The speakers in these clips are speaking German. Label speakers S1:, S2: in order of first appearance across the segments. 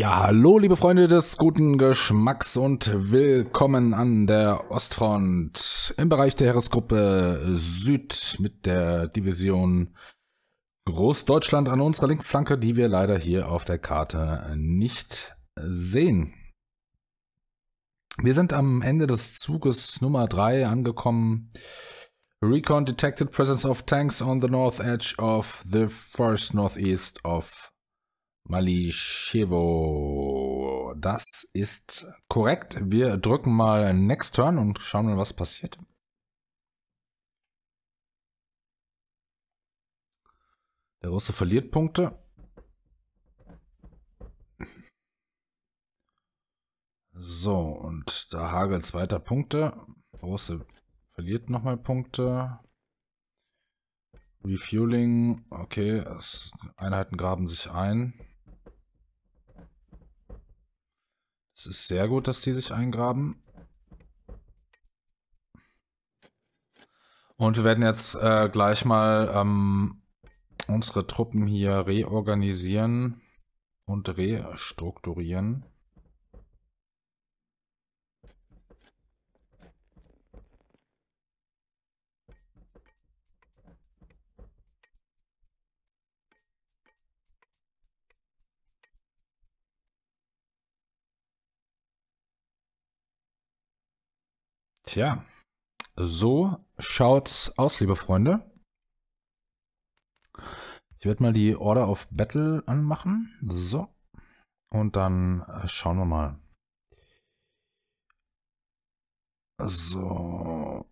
S1: Ja, hallo liebe Freunde des guten Geschmacks und willkommen an der Ostfront im Bereich der Heeresgruppe Süd mit der Division Großdeutschland an unserer linken Flanke, die wir leider hier auf der Karte nicht sehen. Wir sind am Ende des Zuges Nummer 3 angekommen. Recon detected presence of tanks on the north edge of the first northeast of Malischewo. Das ist korrekt. Wir drücken mal Next Turn und schauen mal, was passiert. Der Russe verliert Punkte. So, und da hagelt es weiter Punkte. Der Russe verliert nochmal Punkte. Refueling, okay, Einheiten graben sich ein. Es ist sehr gut, dass die sich eingraben. Und wir werden jetzt äh, gleich mal ähm, unsere Truppen hier reorganisieren und restrukturieren. Tja, so schaut's aus, liebe Freunde. Ich werde mal die Order of Battle anmachen. So. Und dann äh, schauen wir mal. So.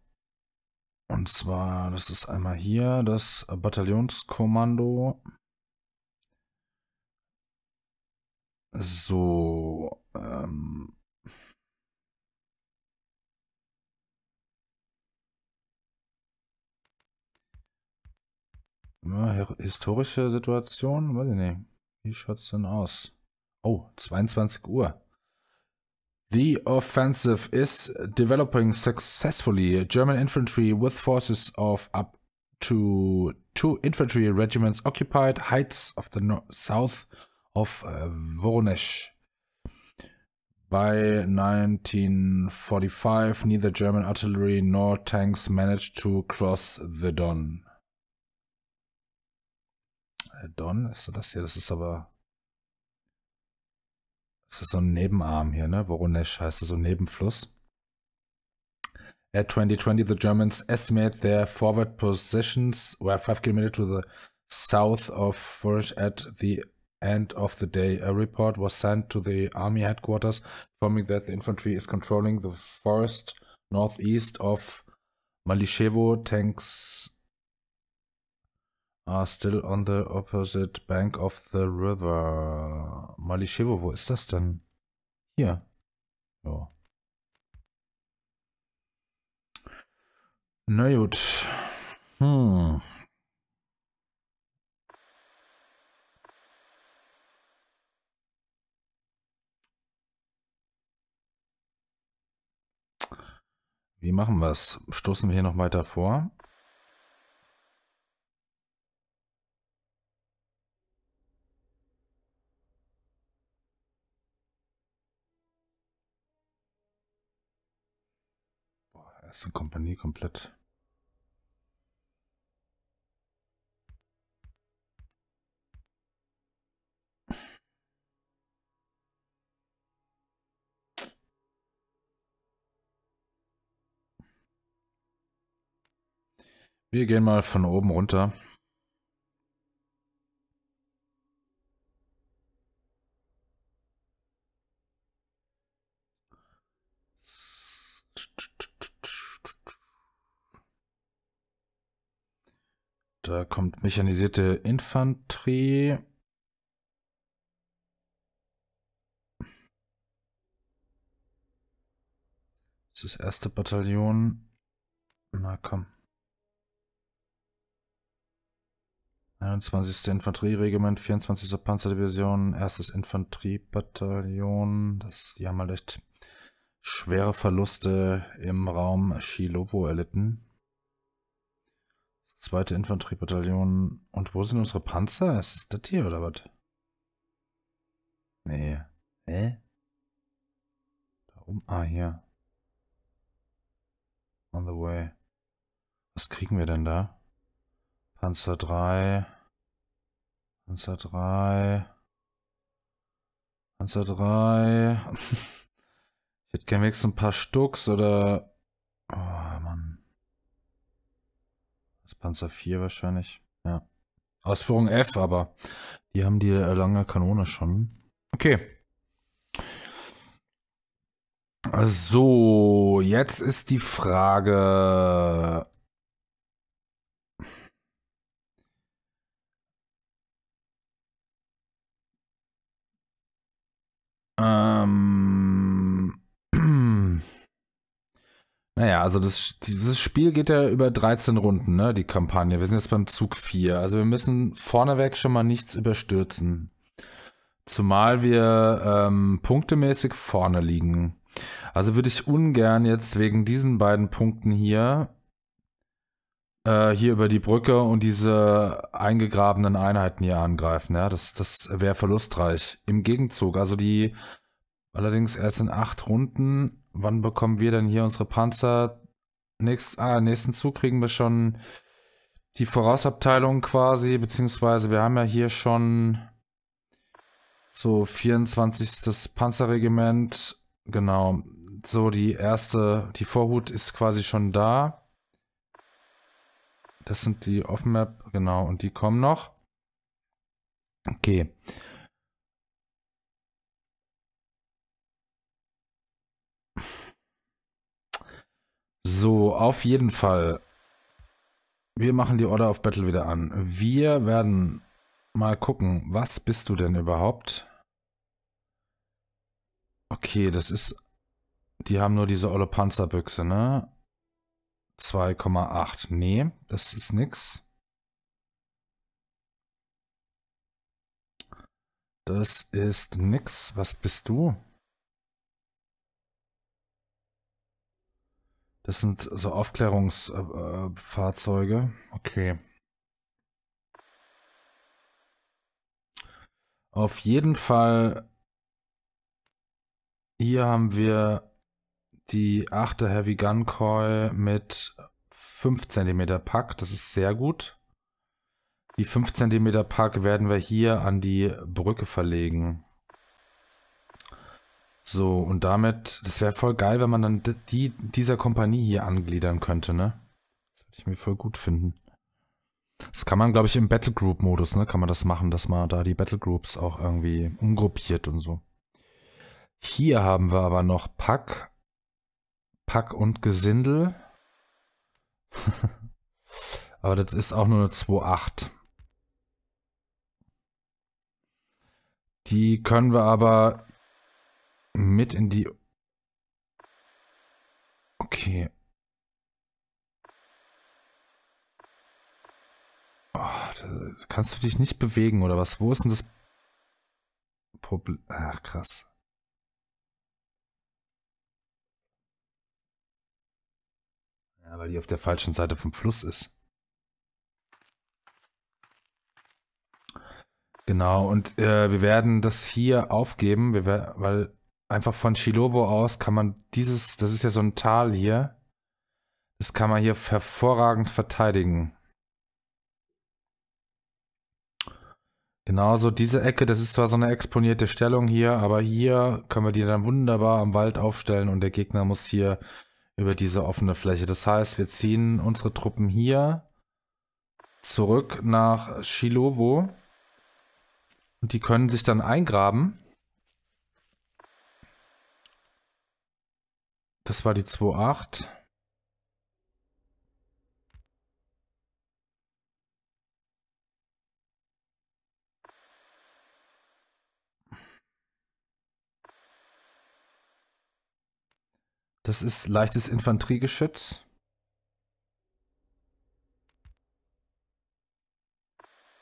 S1: Und zwar, das ist einmal hier das Bataillonskommando. So. Ähm, Ja, historische Situation? Weiß ich nicht. Wie schaut's denn aus? Oh, 22 Uhr. The offensive is developing successfully. German infantry with forces of up to two infantry regiments occupied heights of the north, south of uh, äh, Voronezh. By 1945, neither German artillery nor tanks managed to cross the Don. Add-on ist das hier? Das ist aber. Das ist so ein Nebenarm hier, ne? Voronezh heißt das, so Nebenfluss. At 2020, the Germans estimate their forward positions were 5 kilometers to the south of Voronezh at the end of the day. A report was sent to the army headquarters informing that the infantry is controlling the forest northeast of Malishevo. Tanks are ah, still on the opposite bank of the river. Malishevo, wo ist das denn? Hier. So. Na gut. Hm. Wie machen wir es? Stoßen wir hier noch weiter vor? ganzen Kompanie komplett. Wir gehen mal von oben runter. Da kommt mechanisierte Infanterie. Das ist das erste Bataillon. Na komm. 21. Infanterieregiment, 24. Panzerdivision, 1. Infanteriebataillon. Das, die haben halt echt schwere Verluste im Raum Shilobo erlitten zweite Infanteriebataillon. Und wo sind unsere Panzer? Ist es das hier oder was? Nee. Hä? Da oben. Ah, hier. On the way. Was kriegen wir denn da? Panzer 3. Panzer 3. Panzer 3. ich hätte gerne wenigstens ein paar Stucks oder... Oh, Mann. Das Panzer 4 wahrscheinlich. Ja. Ausführung F, aber die haben die äh, lange Kanone schon. Okay. So, jetzt ist die Frage. Ähm. Naja, also das, dieses Spiel geht ja über 13 Runden, ne, die Kampagne. Wir sind jetzt beim Zug 4. Also wir müssen vorneweg schon mal nichts überstürzen. Zumal wir ähm, punktemäßig vorne liegen. Also würde ich ungern jetzt wegen diesen beiden Punkten hier äh, hier über die Brücke und diese eingegrabenen Einheiten hier angreifen. Ja, das, das wäre verlustreich. Im Gegenzug, also die allerdings erst in acht Runden wann bekommen wir denn hier unsere Panzer? Nächst, ah, nächsten Zug kriegen wir schon die Vorausabteilung quasi, beziehungsweise wir haben ja hier schon so 24. Panzerregiment, genau. So, die erste, die Vorhut ist quasi schon da. Das sind die Offenmap, genau, und die kommen noch. Okay. So, auf jeden Fall. Wir machen die Order of Battle wieder an. Wir werden mal gucken, was bist du denn überhaupt? Okay, das ist... Die haben nur diese olle Panzerbüchse, ne? 2,8. Nee, das ist nix. Das ist nix. Was bist du? Das sind so Aufklärungsfahrzeuge. Okay. Auf jeden Fall. Hier haben wir die 8er Heavy Gun Coil mit 5 cm Pack. Das ist sehr gut. Die 5 cm Pack werden wir hier an die Brücke verlegen. So, und damit, das wäre voll geil, wenn man dann die, dieser Kompanie hier angliedern könnte, ne? Das würde ich mir voll gut finden. Das kann man, glaube ich, im Battlegroup-Modus, ne? Kann man das machen, dass man da die Battlegroups auch irgendwie umgruppiert und so. Hier haben wir aber noch Pack. Pack und Gesindel. aber das ist auch nur eine 2.8. Die können wir aber mit in die... Okay. Oh, kannst du dich nicht bewegen oder was? Wo ist denn das Problem? Ach, krass. Ja, weil die auf der falschen Seite vom Fluss ist. Genau, und äh, wir werden das hier aufgeben, wir, weil einfach von Chilovo aus kann man dieses, das ist ja so ein Tal hier, das kann man hier hervorragend verteidigen. Genauso diese Ecke, das ist zwar so eine exponierte Stellung hier, aber hier können wir die dann wunderbar am Wald aufstellen und der Gegner muss hier über diese offene Fläche. Das heißt, wir ziehen unsere Truppen hier zurück nach Shilovo und die können sich dann eingraben. Das war die 2.8. Das ist leichtes Infanteriegeschütz.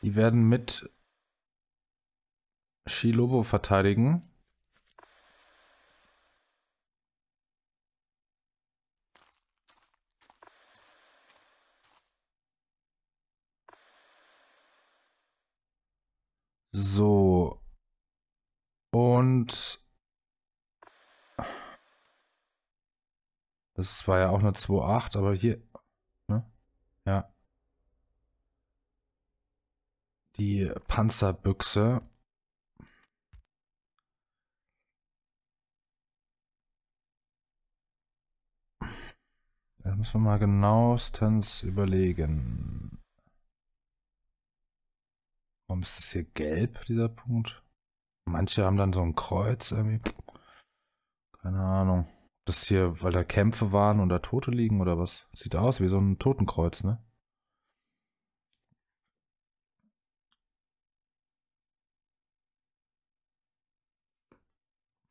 S1: Die werden mit Shilobo verteidigen. So. Und. Das war ja auch eine 2.8, aber hier. Ne? Ja. Die Panzerbüchse. Das müssen wir mal genauestens überlegen. Warum ist das hier gelb, dieser Punkt? Manche haben dann so ein Kreuz irgendwie. Keine Ahnung. Das hier, weil da Kämpfe waren und da Tote liegen oder was? Sieht aus wie so ein Totenkreuz, ne?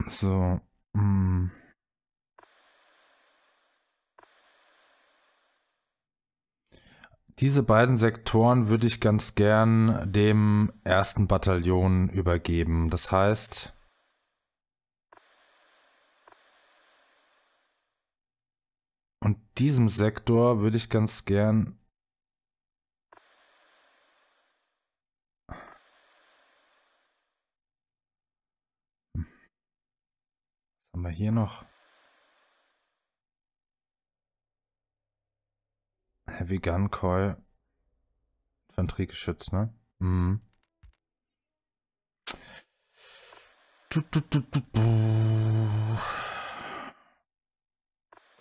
S1: So. Mh. Hm. Diese beiden Sektoren würde ich ganz gern dem ersten Bataillon übergeben. Das heißt, und diesem Sektor würde ich ganz gern hm. Was haben wir hier noch? Heavy Gun Coil. Infanteriegeschütz, ne? Mhm. Du, du, du,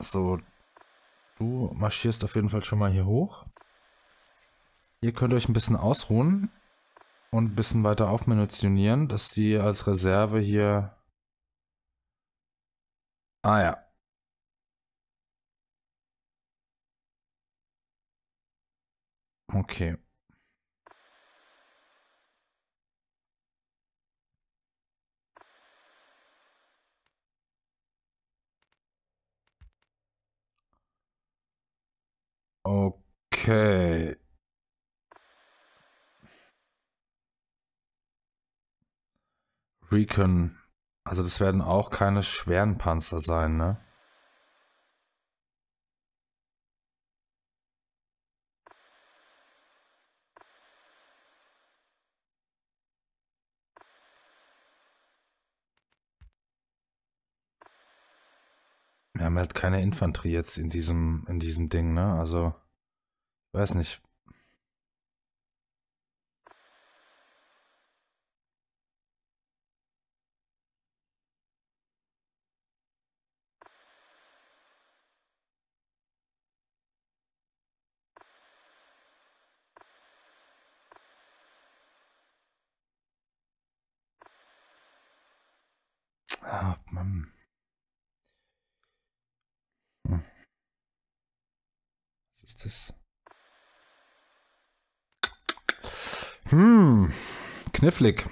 S1: so, du marschierst auf jeden Fall schon mal hier hoch. Ihr könnt euch ein bisschen ausruhen und ein bisschen weiter aufmunitionieren, dass die als Reserve hier... Ah ja, Okay. Okay. Recon. Also das werden auch keine schweren Panzer sein, ne? Wir haben halt keine Infanterie jetzt in diesem, in diesem Ding, ne? Also, weiß nicht. Ah, Mann. Geistes. Hm, knifflig.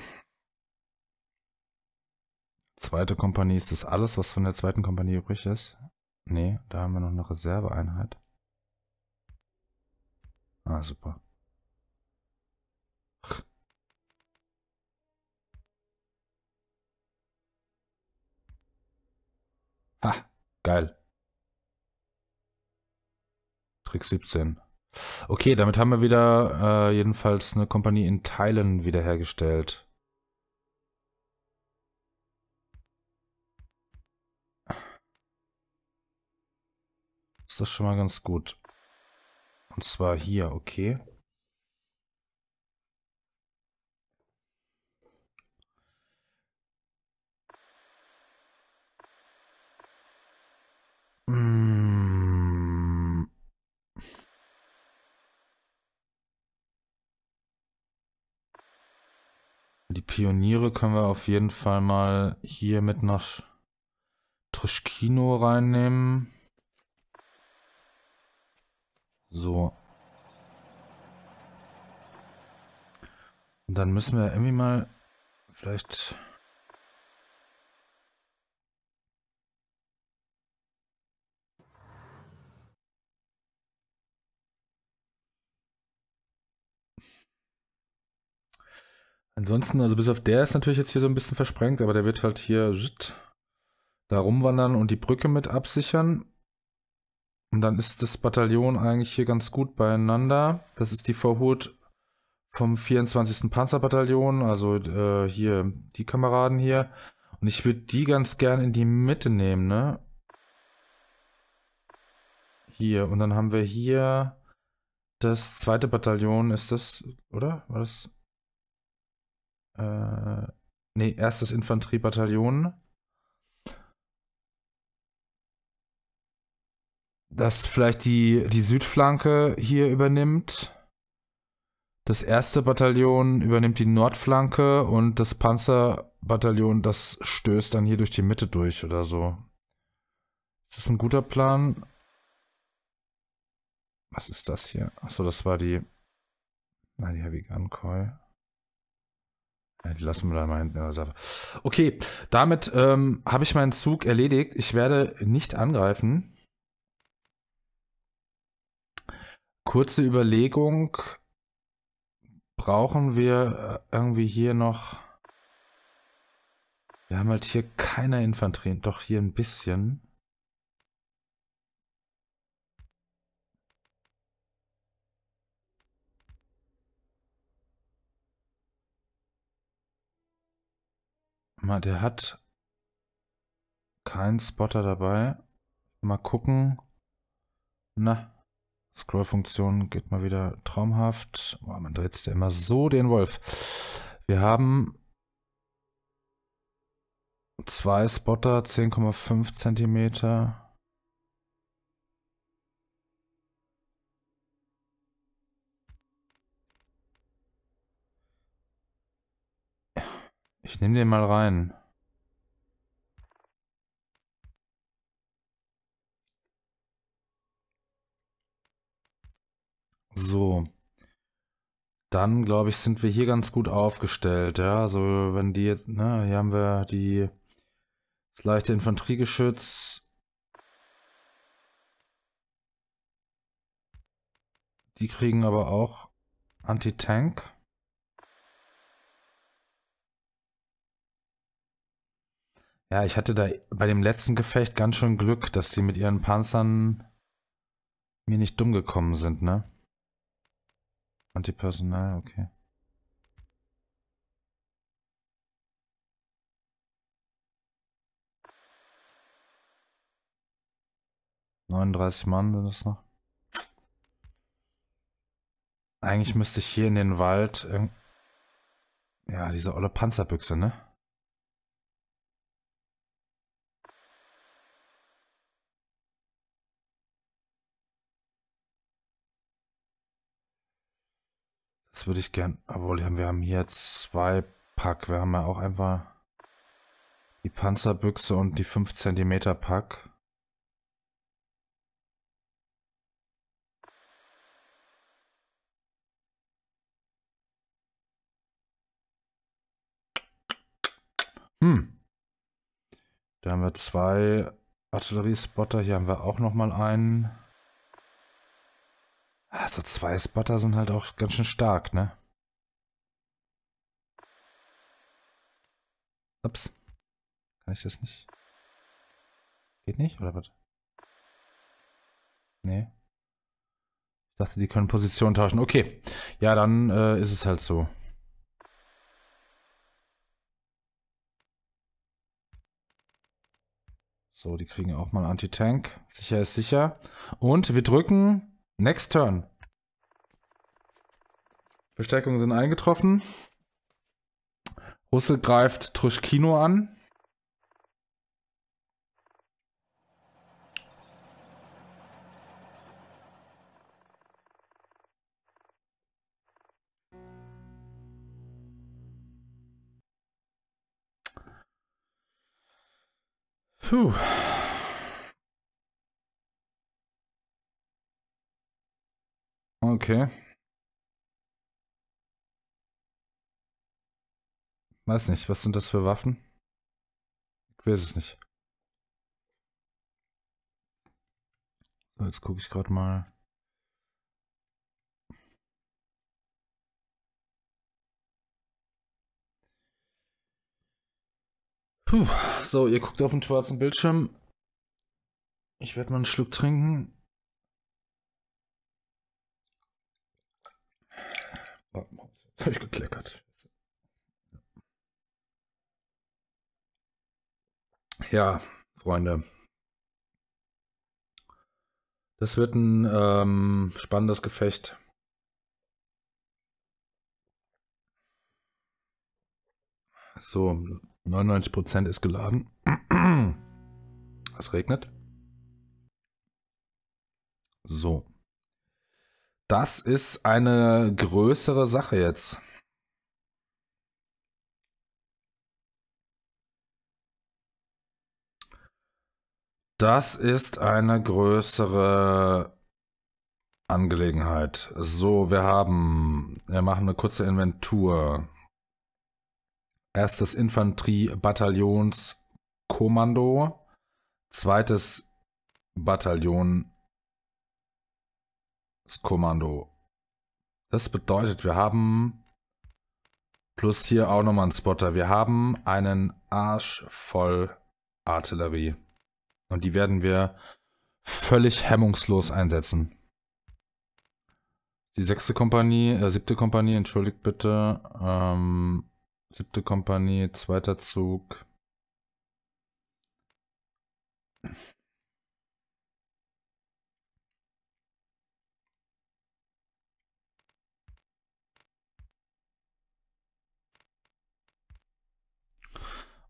S1: Zweite Kompanie, ist das alles, was von der zweiten Kompanie übrig ist? Nee, da haben wir noch eine Reserveeinheit. Ah, super. Ha, geil. Krieg 17. Okay, damit haben wir wieder äh, jedenfalls eine Kompanie in Teilen wiederhergestellt. Ist das schon mal ganz gut. Und zwar hier, okay. Die Pioniere können wir auf jeden Fall mal hier mit nach Trischkino reinnehmen. So. Und dann müssen wir irgendwie mal vielleicht Ansonsten, also bis auf der ist natürlich jetzt hier so ein bisschen versprengt, aber der wird halt hier da rumwandern und die Brücke mit absichern. Und dann ist das Bataillon eigentlich hier ganz gut beieinander. Das ist die Vorhut vom 24. Panzerbataillon, also äh, hier die Kameraden hier. Und ich würde die ganz gern in die Mitte nehmen, ne? Hier, und dann haben wir hier das zweite Bataillon, ist das, oder? War das äh, nee, erstes Infanteriebataillon. Das vielleicht die, die Südflanke hier übernimmt. Das erste Bataillon übernimmt die Nordflanke und das Panzerbataillon, das stößt dann hier durch die Mitte durch oder so. Ist das ein guter Plan? Was ist das hier? Achso, das war die... Nein, die Heavy Gun Coil. Die lassen wir da mal hinten Okay, damit ähm, habe ich meinen Zug erledigt. Ich werde nicht angreifen. Kurze Überlegung. Brauchen wir äh, irgendwie hier noch... Wir haben halt hier keine Infanterie. Doch, hier ein bisschen. Mal, der hat keinen Spotter dabei. Mal gucken. Na, Scroll-Funktion geht mal wieder traumhaft. Boah, man dreht sich ja immer so den Wolf. Wir haben zwei Spotter, 10,5 cm. Ich nehme den mal rein. So. Dann, glaube ich, sind wir hier ganz gut aufgestellt. Ja, also wenn die jetzt, na, ne, hier haben wir die das leichte Infanteriegeschütz. Die kriegen aber auch Anti-Tank. Ja, ich hatte da bei dem letzten Gefecht ganz schön Glück, dass die mit ihren Panzern mir nicht dumm gekommen sind, ne? Antipersonal, okay. Neununddreißig Mann sind es noch. Eigentlich müsste ich hier in den Wald. Ja, diese olle Panzerbüchse, ne? Jetzt würde ich gern, obwohl wir haben hier zwei Pack. Wir haben ja auch einfach die Panzerbüchse und die 5 cm Pack. Hm. Da haben wir zwei Artilleriespotter. Hier haben wir auch nochmal einen. Also zwei Spotter sind halt auch ganz schön stark, ne? Ups. Kann ich das nicht? Geht nicht, oder was? Nee. Ich dachte, die können Position tauschen. Okay. Ja, dann äh, ist es halt so. So, die kriegen auch mal Anti-Tank. Sicher ist sicher. Und wir drücken Next turn. Verstärkungen sind eingetroffen. Russe greift Truschkino an. Puh. Okay. Weiß nicht, was sind das für Waffen? Ich weiß es nicht. So, jetzt gucke ich gerade mal. Puh, so, ihr guckt auf den schwarzen Bildschirm. Ich werde mal einen Schluck trinken. Das habe ich gekleckert. Ja, Freunde. Das wird ein ähm, spannendes Gefecht. So, 99% ist geladen. Es regnet. So. Das ist eine größere Sache jetzt. Das ist eine größere Angelegenheit. So, wir haben, wir machen eine kurze Inventur. Erstes Infanteriebataillonskommando, zweites Bataillon Kommando. Das bedeutet, wir haben plus hier auch nochmal einen Spotter. Wir haben einen Arsch voll Artillerie. Und die werden wir völlig hemmungslos einsetzen. Die sechste Kompanie, äh, siebte Kompanie, entschuldigt bitte. Ähm, siebte Kompanie, zweiter Zug.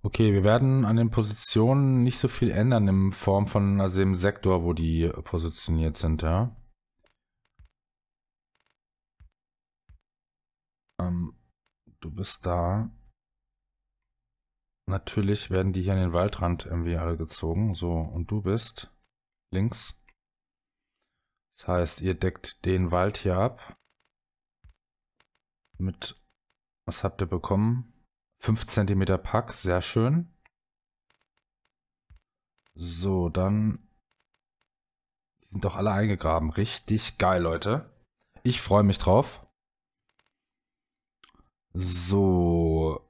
S1: Okay, wir werden an den Positionen nicht so viel ändern in Form von, also im Sektor, wo die positioniert sind, ja. Ähm, du bist da. Natürlich werden die hier an den Waldrand irgendwie alle gezogen. So, und du bist links. Das heißt, ihr deckt den Wald hier ab. Mit, was habt ihr bekommen? 5 cm Pack, sehr schön. So, dann... Die sind doch alle eingegraben. Richtig geil, Leute. Ich freue mich drauf. So.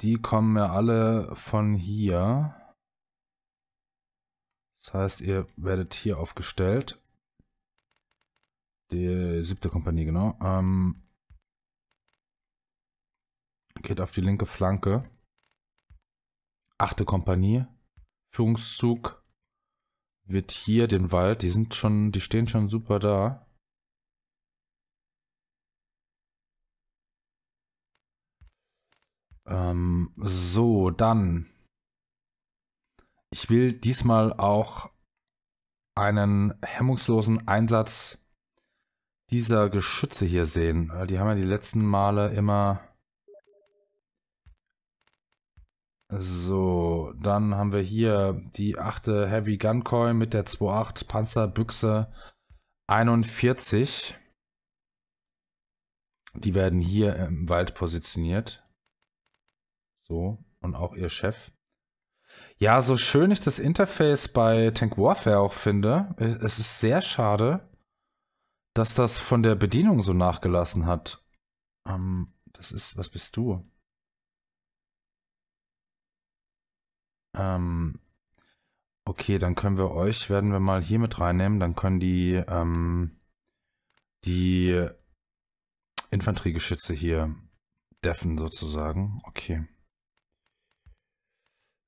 S1: Die kommen ja alle von hier. Das heißt, ihr werdet hier aufgestellt. Die siebte Kompanie, genau. Ähm, geht auf die linke Flanke. Achte Kompanie. Führungszug wird hier den Wald. Die sind schon, die stehen schon super da. Ähm, so, dann. Ich will diesmal auch einen hemmungslosen Einsatz dieser Geschütze hier sehen. Die haben ja die letzten Male immer So, dann haben wir hier die 8. Heavy Gun Coil mit der 2.8 Panzerbüchse 41. Die werden hier im Wald positioniert. So, und auch ihr Chef. Ja, so schön ich das Interface bei Tank Warfare auch finde, es ist sehr schade, dass das von der Bedienung so nachgelassen hat. Ähm, das ist, was bist du? Ähm, okay, dann können wir euch, werden wir mal hier mit reinnehmen. Dann können die, ähm, die Infanteriegeschütze hier deffen sozusagen. Okay.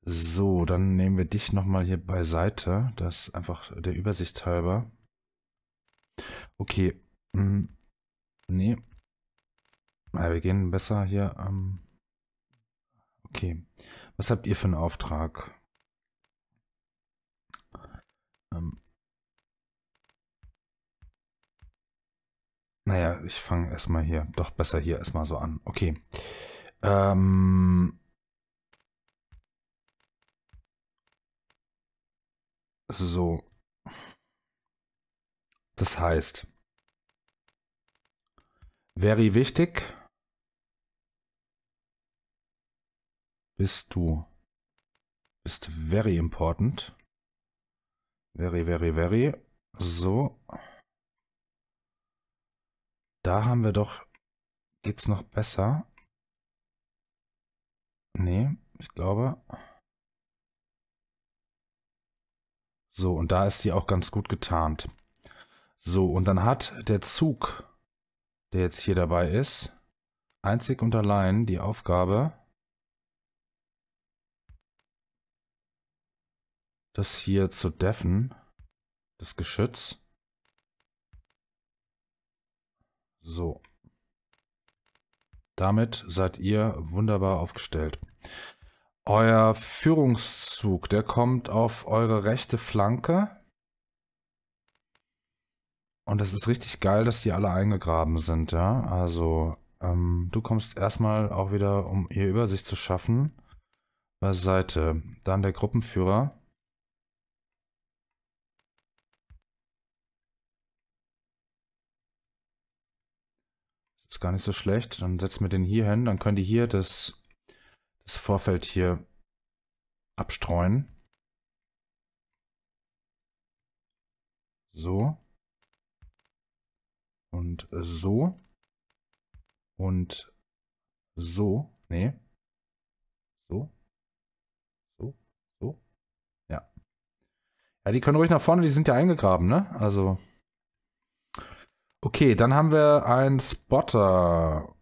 S1: So, dann nehmen wir dich nochmal hier beiseite. Das ist einfach der Übersicht halber. Okay. Hm. Nee. Ja, ah, wir gehen besser hier Ähm. Okay. Was habt ihr für einen Auftrag? Ähm naja, ich fange erstmal hier, doch besser hier erstmal so an. Okay. Ähm so. Das heißt, very wichtig. bist du. Ist very important. Very, very, very. So. Da haben wir doch... Geht's noch besser? Nee, ich glaube... So, und da ist die auch ganz gut getarnt. So, und dann hat der Zug, der jetzt hier dabei ist, einzig und allein die Aufgabe, das hier zu deffen, das Geschütz. So. Damit seid ihr wunderbar aufgestellt. Euer Führungszug, der kommt auf eure rechte Flanke. Und es ist richtig geil, dass die alle eingegraben sind, ja. Also, ähm, du kommst erstmal auch wieder, um hier Übersicht zu schaffen, beiseite. Dann der Gruppenführer. Ist gar nicht so schlecht. Dann setzen wir den hier hin. Dann können die hier das, das Vorfeld hier abstreuen. So. Und so. Und so. Nee. So. Ja. Ja, die können ruhig nach vorne, die sind ja eingegraben, ne? Also. Okay, dann haben wir einen Spotter.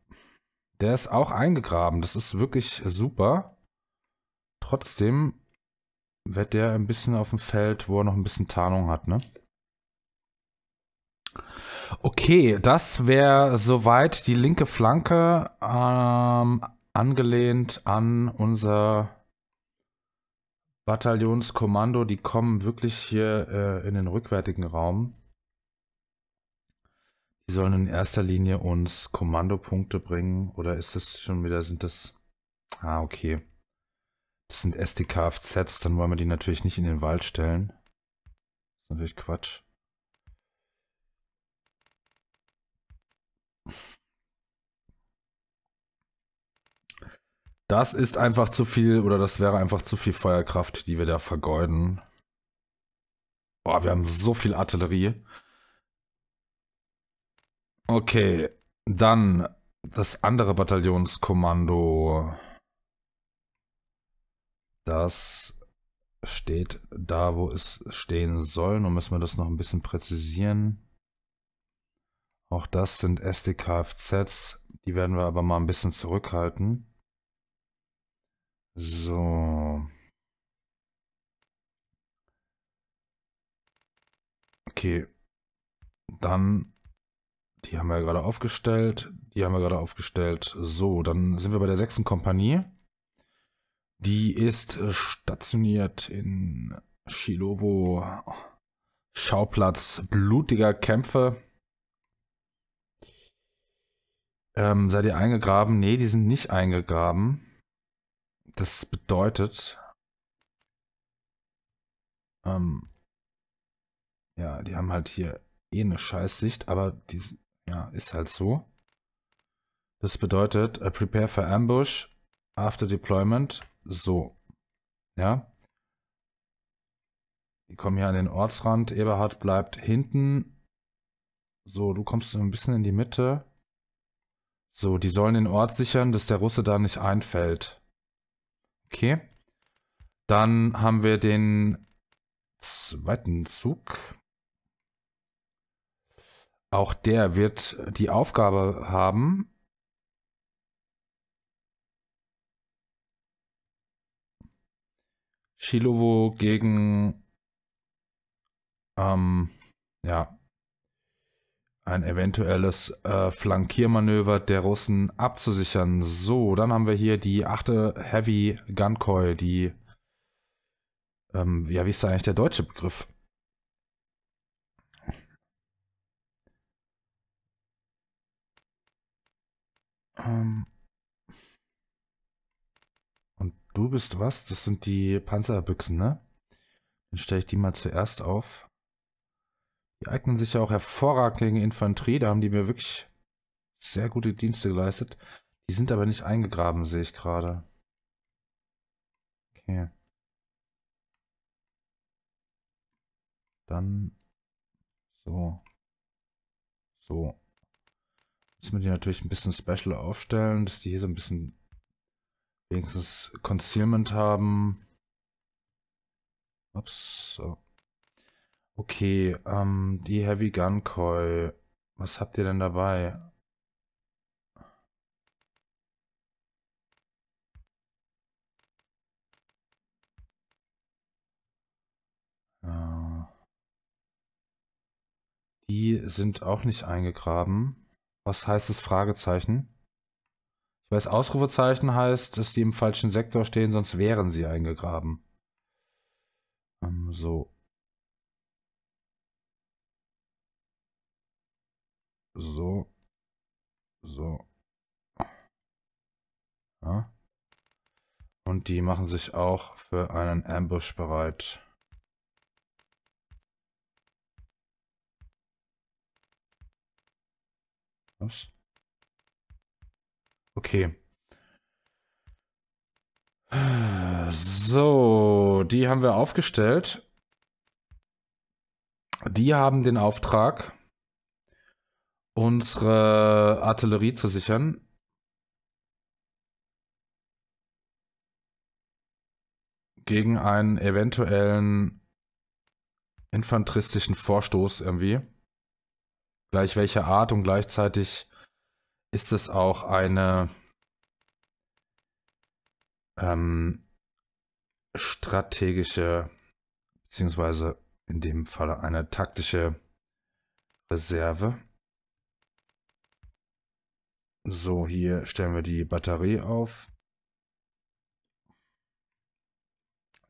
S1: Der ist auch eingegraben. Das ist wirklich super. Trotzdem wird der ein bisschen auf dem Feld, wo er noch ein bisschen Tarnung hat, ne? Okay, das wäre soweit die linke Flanke ähm, angelehnt an unser Bataillonskommando. Die kommen wirklich hier äh, in den rückwärtigen Raum. Die sollen in erster Linie uns Kommandopunkte bringen. Oder ist das schon wieder, sind das... Ah, okay. Das sind SDKFZs, dann wollen wir die natürlich nicht in den Wald stellen. Das ist natürlich Quatsch. Das ist einfach zu viel, oder das wäre einfach zu viel Feuerkraft, die wir da vergeuden. Boah, wir haben so viel Artillerie. Okay, dann das andere Bataillonskommando. Das steht da, wo es stehen soll. Nun müssen wir das noch ein bisschen präzisieren. Auch das sind SDKFZs. Die werden wir aber mal ein bisschen zurückhalten. So. Okay. Dann die haben wir gerade aufgestellt. Die haben wir gerade aufgestellt. So, dann sind wir bei der sechsten Kompanie. Die ist stationiert in Shilovo. Schauplatz blutiger Kämpfe. Ähm, seid ihr eingegraben? Ne, die sind nicht eingegraben. Das bedeutet. Ähm, ja, die haben halt hier eh eine Scheißsicht, aber die sind. Ja, ist halt so. Das bedeutet, uh, prepare for ambush after deployment. So. Ja. Die kommen hier an den Ortsrand. Eberhard bleibt hinten. So, du kommst ein bisschen in die Mitte. So, die sollen den Ort sichern, dass der Russe da nicht einfällt. Okay. Dann haben wir den zweiten Zug. Auch der wird die Aufgabe haben, Shilovo gegen ähm, ja, ein eventuelles äh, Flankiermanöver der Russen abzusichern. So, dann haben wir hier die achte Heavy Gun Coil, die, ähm, ja, wie ist da eigentlich der deutsche Begriff? Ähm Und du bist was? Das sind die Panzerbüchsen, ne? Dann stelle ich die mal zuerst auf. Die eignen sich ja auch hervorragend gegen Infanterie. Da haben die mir wirklich sehr gute Dienste geleistet. Die sind aber nicht eingegraben, sehe ich gerade. Okay. Dann so. So müssen wir die natürlich ein bisschen special aufstellen, dass die hier so ein bisschen wenigstens Concealment haben. Ups, so. Okay, ähm, die Heavy Gun Coil. Was habt ihr denn dabei? Äh. Die sind auch nicht eingegraben. Was heißt das Fragezeichen? Ich weiß, Ausrufezeichen heißt, dass die im falschen Sektor stehen, sonst wären sie eingegraben. Ähm, so. So. So. Ja. Und die machen sich auch für einen Ambush bereit. Was? Okay. So, die haben wir aufgestellt. Die haben den Auftrag, unsere Artillerie zu sichern. Gegen einen eventuellen infanteristischen Vorstoß irgendwie gleich welcher Art und gleichzeitig ist es auch eine ähm, strategische, beziehungsweise in dem Fall eine taktische Reserve. So, hier stellen wir die Batterie auf.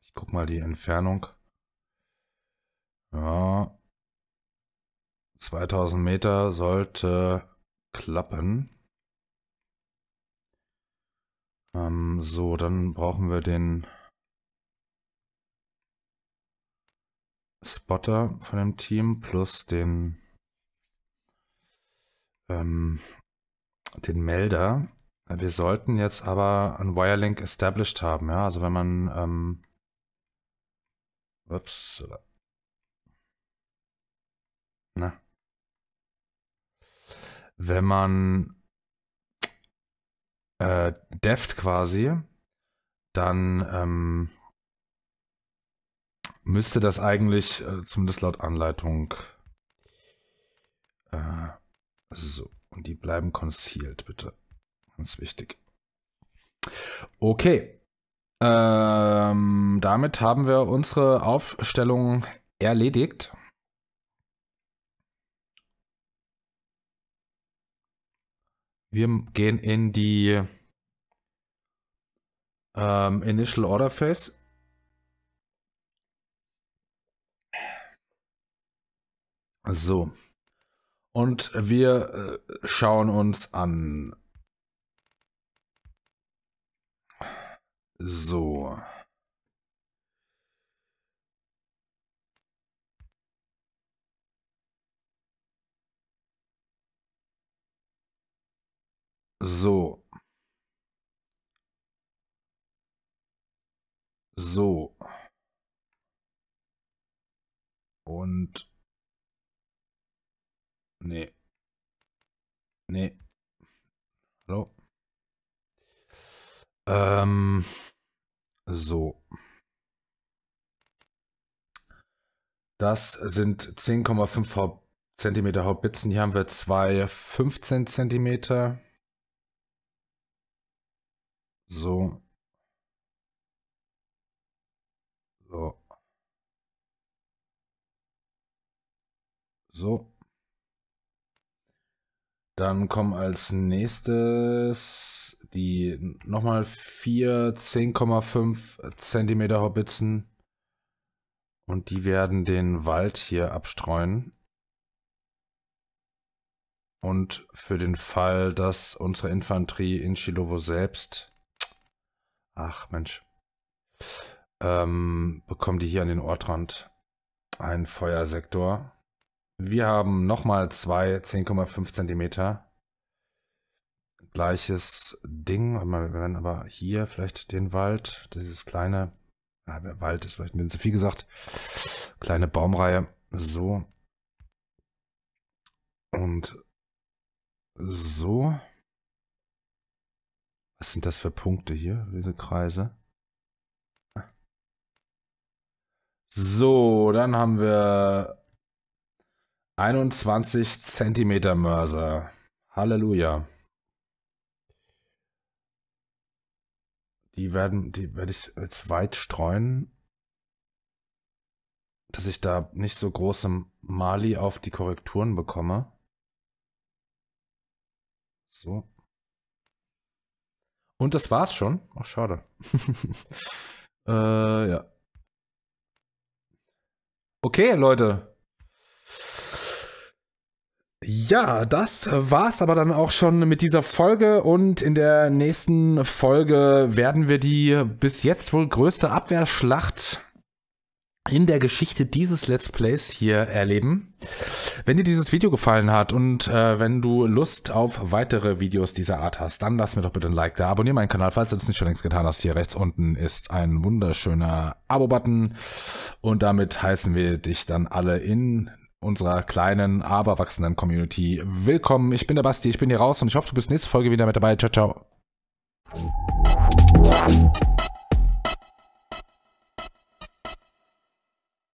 S1: Ich guck mal die Entfernung. Ja, 2000 Meter sollte klappen. Ähm, so, dann brauchen wir den Spotter von dem Team plus den, ähm, den Melder. Wir sollten jetzt aber ein Wirelink established haben, ja. Also wenn man ähm, ups, na, wenn man äh, deft quasi, dann ähm, müsste das eigentlich äh, zumindest laut Anleitung äh, so. Und die bleiben concealed, bitte. Ganz wichtig. Okay. Ähm, damit haben wir unsere Aufstellung erledigt. Wir gehen in die ähm, Initial Order Phase. So. Und wir äh, schauen uns an. So. So. So. Und. Nee. Nee. Hallo? Ähm. So. Das sind 10,5 Zentimeter Hauptbitzen. Hier haben wir zwei 15 Zentimeter. So. So. So. Dann kommen als nächstes die nochmal vier 10,5 Zentimeter Hobbitzen. Und die werden den Wald hier abstreuen. Und für den Fall, dass unsere Infanterie in Chilovo selbst Ach Mensch. Ähm, bekommen die hier an den Ortrand einen Feuersektor. Wir haben nochmal zwei 10,5 Zentimeter. Gleiches Ding. Wir werden aber hier vielleicht den Wald, dieses kleine, der Wald ist vielleicht ein bisschen zu viel gesagt, kleine Baumreihe. So. Und so. Was sind das für Punkte hier, diese Kreise? So, dann haben wir 21 Zentimeter Mörser. Halleluja. Die werden, die werde ich jetzt weit streuen, dass ich da nicht so große Mali auf die Korrekturen bekomme. So. Und das war's schon. Ach, schade. äh, ja. Okay, Leute. Ja, das war's aber dann auch schon mit dieser Folge und in der nächsten Folge werden wir die bis jetzt wohl größte Abwehrschlacht in der Geschichte dieses Let's Plays hier erleben. Wenn dir dieses Video gefallen hat und äh, wenn du Lust auf weitere Videos dieser Art hast, dann lass mir doch bitte ein Like da. Abonniere meinen Kanal, falls du das nicht schon längst getan hast. Hier rechts unten ist ein wunderschöner Abo-Button. Und damit heißen wir dich dann alle in unserer kleinen, aber wachsenden Community willkommen. Ich bin der Basti, ich bin hier raus und ich hoffe, du bist nächste Folge wieder mit dabei. Ciao, ciao.